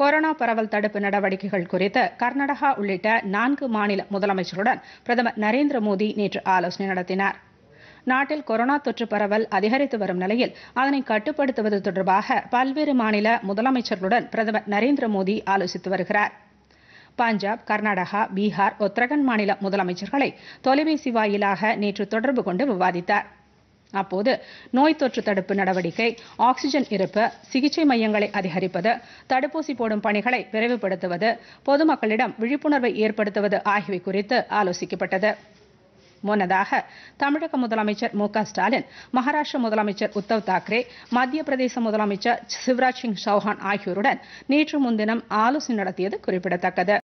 corona பரவல் தடுப்பு நடவடிக்கைகள் குறித்து கர்நாடகா உள்ளிட்ட நான்கு மாநில முதலமைச்சருடன் பிரதமர் நரேந்திர மோடி நேற்று ஆலோசனை நடத்தினார் நாட்டில் கொரோனா தொற்று பரவல் அதிகரித்து வரும் நிலையில் அதனை கட்டுப்படுத்துவது தொடர்பாக பல்வேறு மாநில முதலமைச்சர்களுடன் பிரதமர் நரேந்திர மோடி ஆலோசித்து வருகிறார் பஞ்சாப் கர்நாடகா பீகார் உத்தரகண்ட் மாநில முதலமைச்சர்களை தொலைபேசி வாயிலாக நேற்று தொடர்பு கொண்டு விவாதித்தாா் அப்போது நோய் தொற்று தடுப்பு நடவடிக்கை ஆக்ஸிஜன் இருப்பு சிகிச்சை மையங்களை அதிகரிப்பது தடுப்பூசி போடும் பணிகளை விரைவுபடுத்துவது பொதுமக்களிடம் விழிப்புணர்வை ஏற்படுத்துவது ஆகியவை குறித்து ஆலோசிக்கப்பட்டது முன்னதாக தமிழக முதலமைச்சர் மு ஸ்டாலின் மகாராஷ்டிர முதலமைச்சர் உத்தவ் தாக்கரே மத்திய பிரதேச முதலமைச்சர் சிவராஜ் சிங் சௌஹான் ஆகியோருடன் நேற்று முன்தினம் ஆலோசனை நடத்தியது குறிப்பிடத்தக்கது